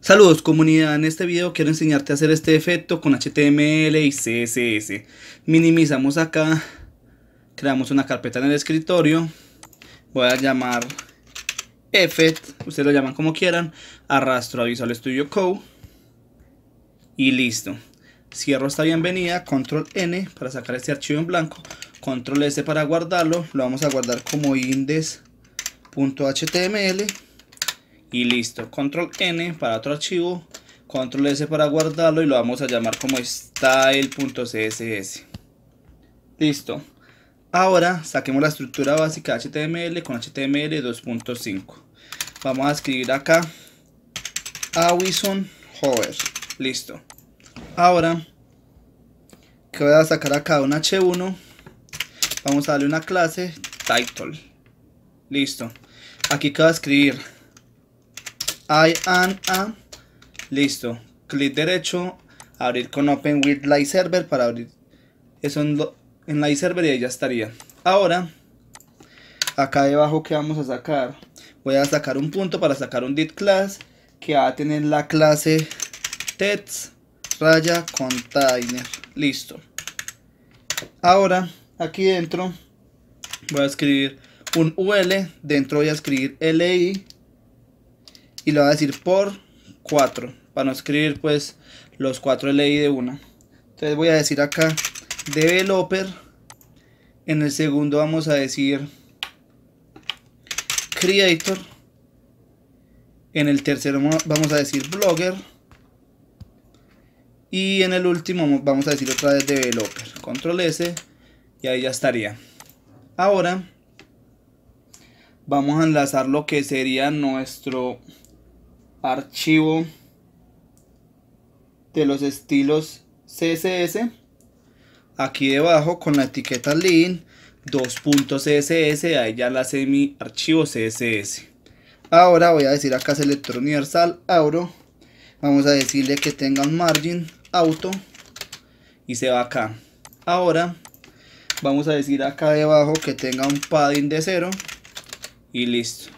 Saludos comunidad, en este video quiero enseñarte a hacer este efecto con HTML y CSS. Minimizamos acá, creamos una carpeta en el escritorio, voy a llamar effect, ustedes lo llaman como quieran, arrastro a Visual Studio Code y listo. Cierro esta bienvenida, control N para sacar este archivo en blanco, control S para guardarlo, lo vamos a guardar como index.html y listo. Control N para otro archivo, Control S para guardarlo y lo vamos a llamar como style.css. Listo. Ahora saquemos la estructura básica HTML con HTML 2.5. Vamos a escribir acá Awison Hover. Listo. Ahora que voy a sacar acá un H1. Vamos a darle una clase title. Listo. Aquí que voy a escribir I am a. Listo. Clic derecho. Abrir con Open with Live Server para abrir eso en, Light Server y ahí ya estaría. Ahora, acá debajo que vamos a sacar. Voy a sacar un punto para sacar un did class que va a tener la clase text raya container. Listo. Ahora, aquí dentro voy a escribir un ul, dentro voy a escribir li y lo voy a decir por 4 para no escribir pues los 4 LI de una entonces voy a decir acá developer en el segundo vamos a decir creator en el tercero vamos a decir blogger y en el último vamos a decir otra vez developer control S y ahí ya estaría ahora vamos a enlazar lo que sería nuestro archivo de los estilos CSS. Aquí debajo con la etiqueta link 2.css, ahí ya la sé mi archivo CSS. Ahora voy a decir acá selector universal, auro. Vamos a decirle que tenga un margin auto y se va acá. Ahora vamos a decir acá debajo que tenga un padding de 0 y listo.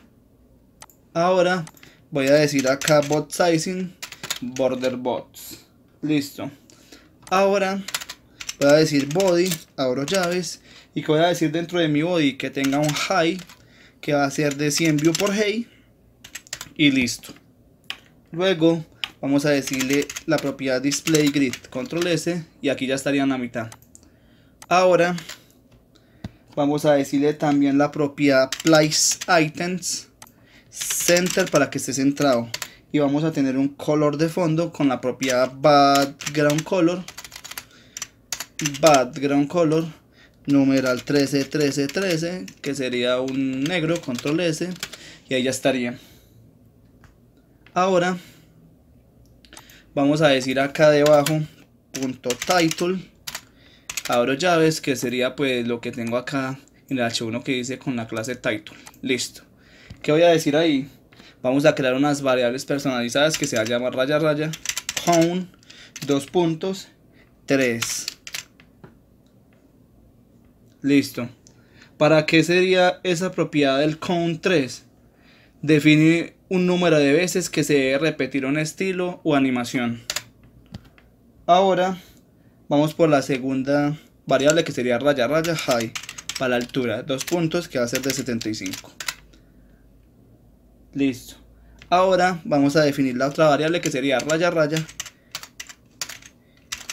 Ahora voy a decir acá bot sizing border bots listo ahora voy a decir body abro llaves y que voy a decir dentro de mi body que tenga un high que va a ser de 100 view por hey y listo luego vamos a decirle la propiedad display grid control s y aquí ya en la mitad ahora vamos a decirle también la propiedad place items center para que esté centrado y vamos a tener un color de fondo con la propiedad background color background color numeral 13 13 13 que sería un negro control s y ahí ya estaría ahora vamos a decir acá debajo punto title abro llaves que sería pues lo que tengo acá en el h1 que dice con la clase title listo ¿Qué voy a decir ahí? Vamos a crear unas variables personalizadas que se va a llamar raya raya count dos puntos Listo. ¿Para qué sería esa propiedad del count 3? Definir un número de veces que se debe repetir un estilo o animación. Ahora vamos por la segunda variable que sería raya raya high para la altura. Dos puntos que va a ser de 75. Listo. Ahora vamos a definir la otra variable que sería raya raya.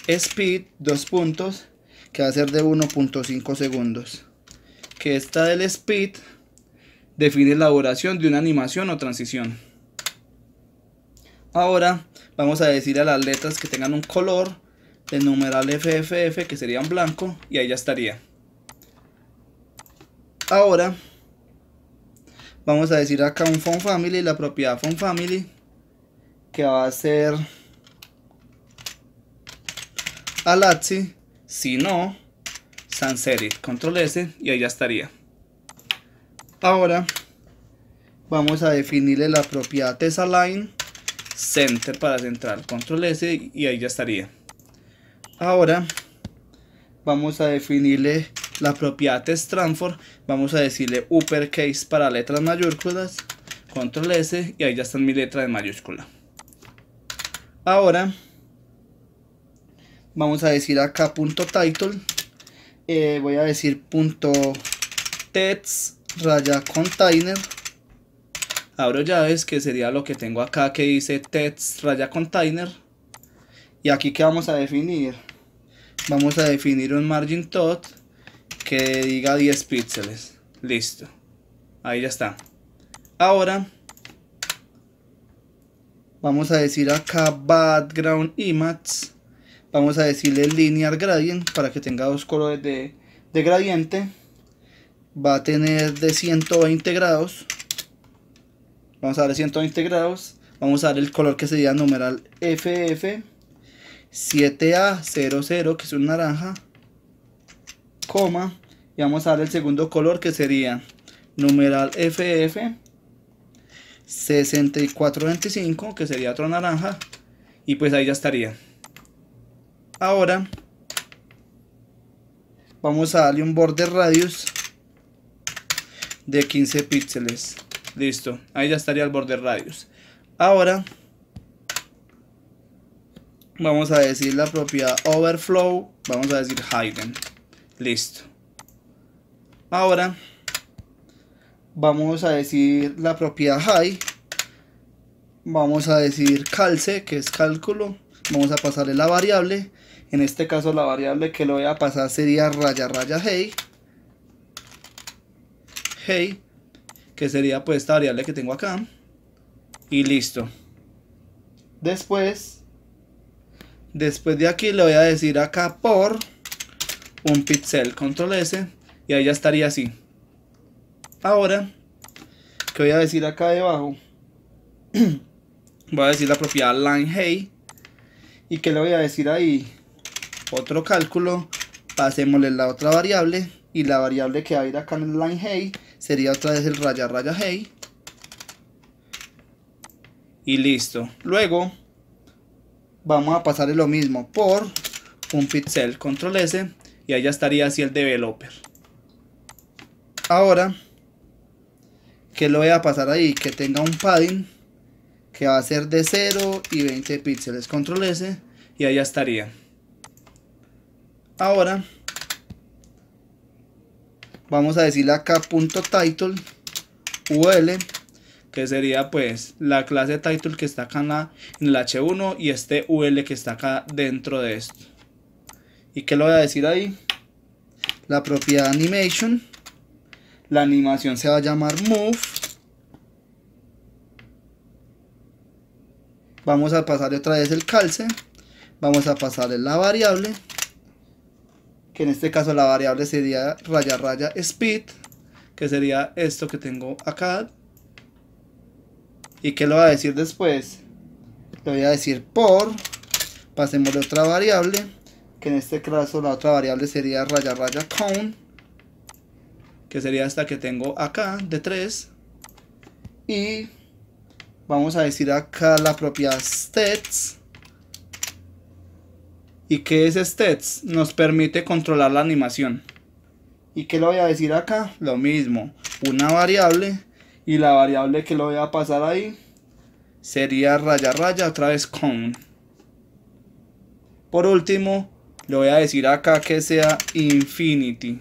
Speed, dos puntos, que va a ser de 1.5 segundos. Que esta del speed define la duración de una animación o transición. Ahora vamos a decir a las letras que tengan un color el numeral FFF que sería serían blanco y ahí ya estaría. Ahora Vamos a decir acá un phone family, la propiedad phone family, que va a ser Alaxi, si no, Sanserit. Control S y ahí ya estaría. Ahora vamos a definirle la propiedad tesaline center para centrar. Control S y ahí ya estaría. Ahora vamos a definirle la propiedad test transform, vamos a decirle uppercase para letras mayúsculas, control S y ahí ya están mi letra de mayúscula. Ahora vamos a decir acá punto title, eh, voy a decir punto text raya container. Abro llaves que sería lo que tengo acá que dice text raya container. Y aquí que vamos a definir. Vamos a definir un margin tot que diga 10 píxeles. Listo. Ahí ya está. Ahora vamos a decir acá background image. Vamos a decirle linear gradient para que tenga dos colores de, gradiente. Va a tener de 120 grados. Vamos a dar 120 grados. Vamos a dar el color que sería numeral FF 7A00 que es un naranja coma y vamos a dar el segundo color que sería numeral FF 6425 que sería otro naranja y pues ahí ya estaría ahora vamos a darle un borde radius de 15 píxeles listo ahí ya estaría el borde radius ahora vamos a decir la propiedad overflow vamos a decir hidden Listo. Ahora vamos a decir la propiedad high. Vamos a decir calce, que es cálculo. Vamos a pasarle la variable. En este caso la variable que lo voy a pasar sería raya raya hey. Hey, que sería pues esta variable que tengo acá. Y listo. Después, después de aquí le voy a decir acá por un pixel control S y ahí ya estaría así ahora que voy a decir acá debajo voy a decir la propiedad line hey y que le voy a decir ahí otro cálculo pasémosle la otra variable y la variable que va a ir acá en el line hey sería otra vez el raya raya hey y listo luego vamos a pasarle lo mismo por un pixel control s y allá estaría así el developer. Ahora, que lo voy a pasar ahí, que tenga un padding que va a ser de 0 y 20 píxeles. Control S y allá estaría. Ahora, vamos a decirle acá punto title ul que sería pues la clase title que está acá en en el h1 y este ul que está acá dentro de esto ¿Y qué lo voy a decir ahí? La propiedad animation. La animación se va a llamar move. Vamos a pasar otra vez el calce. Vamos a pasarle la variable. Que en este caso la variable sería raya raya speed. Que sería esto que tengo acá. ¿Y qué lo voy a decir después? Le voy a decir por. Pasémosle otra variable que en este caso la otra variable sería raya raya count, que sería esta que tengo acá de 3. Y vamos a decir acá la propia stats. ¿Y que es stats? Nos permite controlar la animación. ¿Y qué lo voy a decir acá? Lo mismo, una variable y la variable que lo voy a pasar ahí sería raya raya otra vez con Por último, le voy a decir acá que sea infinity.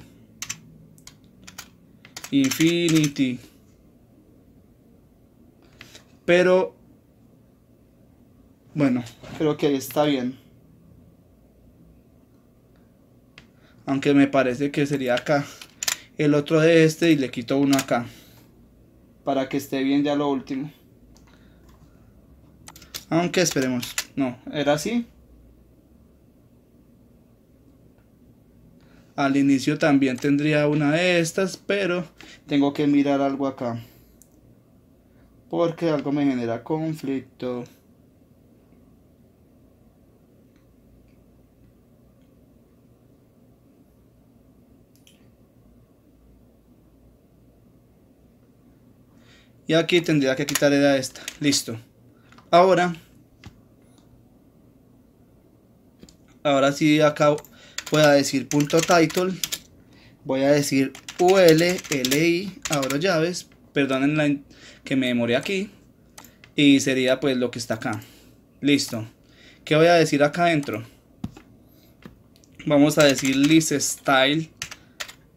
Infinity. Pero... Bueno, creo que ahí está bien. Aunque me parece que sería acá. El otro de este y le quito uno acá. Para que esté bien ya lo último. Aunque esperemos. No, era así. Al inicio también tendría una de estas, pero tengo que mirar algo acá. Porque algo me genera conflicto. Y aquí tendría que quitar a esta. Listo. Ahora. Ahora sí acabo voy a decir punto title, voy a decir ulli Ahora llaves, perdonen que me demore aquí, y sería pues lo que está acá. Listo. ¿Qué voy a decir acá adentro? Vamos a decir list style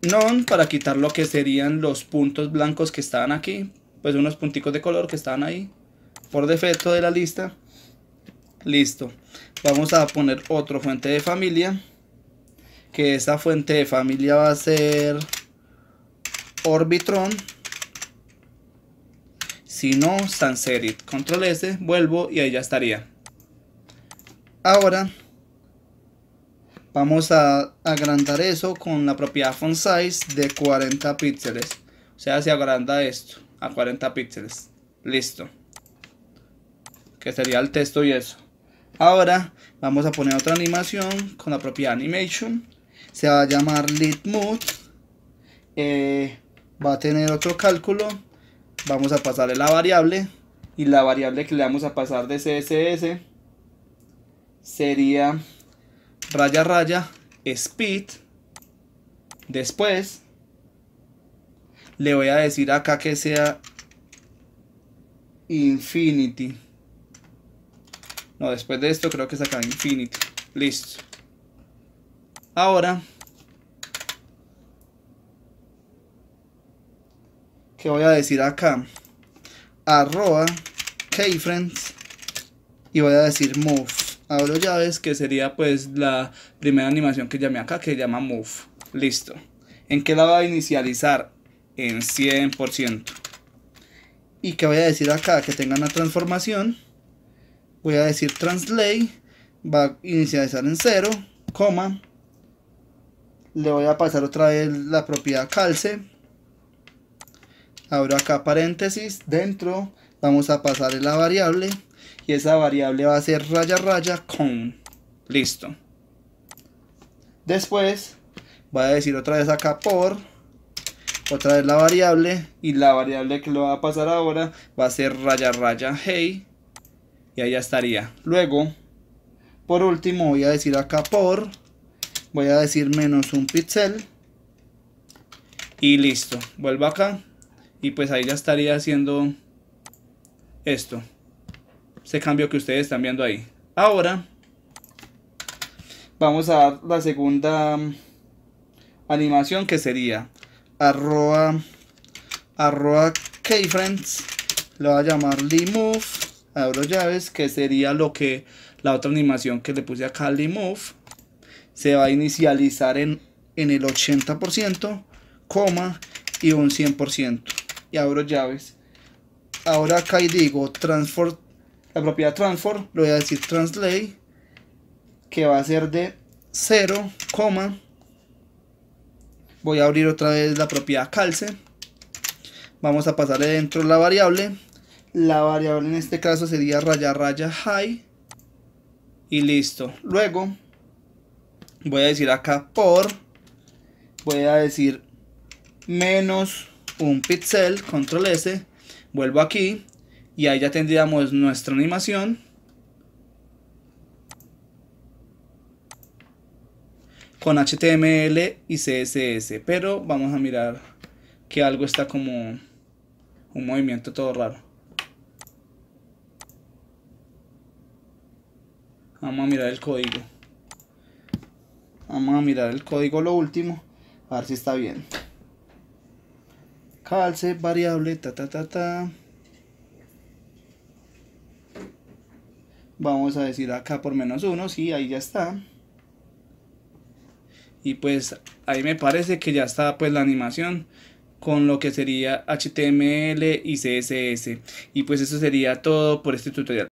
non para quitar lo que serían los puntos blancos que estaban aquí, pues unos punticos de color que estaban ahí por defecto de la lista. Listo. Vamos a poner otro fuente de familia que esa fuente de familia va a ser Orbitron. Si no, Sanserit. Control S, vuelvo y ahí ya estaría. Ahora vamos a agrandar eso con la propiedad font size de 40 píxeles. O sea, se agranda esto a 40 píxeles. Listo. Que sería el texto y eso. Ahora vamos a poner otra animación con la propiedad animation se va a llamar litmus eh, va a tener otro cálculo vamos a pasarle la variable y la variable que le vamos a pasar de css sería raya raya speed después le voy a decir acá que sea infinity no después de esto creo que es acá infinity listo Ahora que voy a decir acá arroba friends y voy a decir move abro llaves que sería pues la primera animación que llamé acá que llama move listo en qué la va a inicializar en 100% y que voy a decir acá que tenga una transformación voy a decir translate va a inicializar en 0 coma le voy a pasar otra vez la propiedad calce abro acá paréntesis dentro vamos a pasar la variable y esa variable va a ser raya raya con listo después voy a decir otra vez acá por otra vez la variable y la variable que lo va a pasar ahora va a ser raya raya hey y ahí ya estaría luego por último voy a decir acá por voy a decir menos un píxel y listo vuelvo acá y pues ahí ya estaría haciendo esto ese cambio que ustedes están viendo ahí ahora vamos a dar la segunda mm, animación que sería arroba arroba keyframes lo voy a llamar limove abro llaves que sería lo que la otra animación que le puse acá limove se va a inicializar en, en el 80%, coma y un 100%. Y abro llaves. Ahora acá y digo la propiedad transform, lo voy a decir translate, que va a ser de 0, Voy a abrir otra vez la propiedad calce. Vamos a pasarle dentro la variable. La variable en este caso sería raya raya high. Y listo. Luego voy a decir acá por, voy a decir menos un pixel, control S, vuelvo aquí y ahí ya tendríamos nuestra animación. con HTML y CSS, pero vamos a mirar que algo está como un movimiento todo raro. Vamos a mirar el código. Vamos a mirar el código lo último. A ver si está bien. Calce, variable, ta ta ta Vamos a decir acá por menos uno. Sí, ahí ya está. Y pues ahí me parece que ya está pues la animación con lo que sería HTML y CSS. Y pues eso sería todo por este tutorial.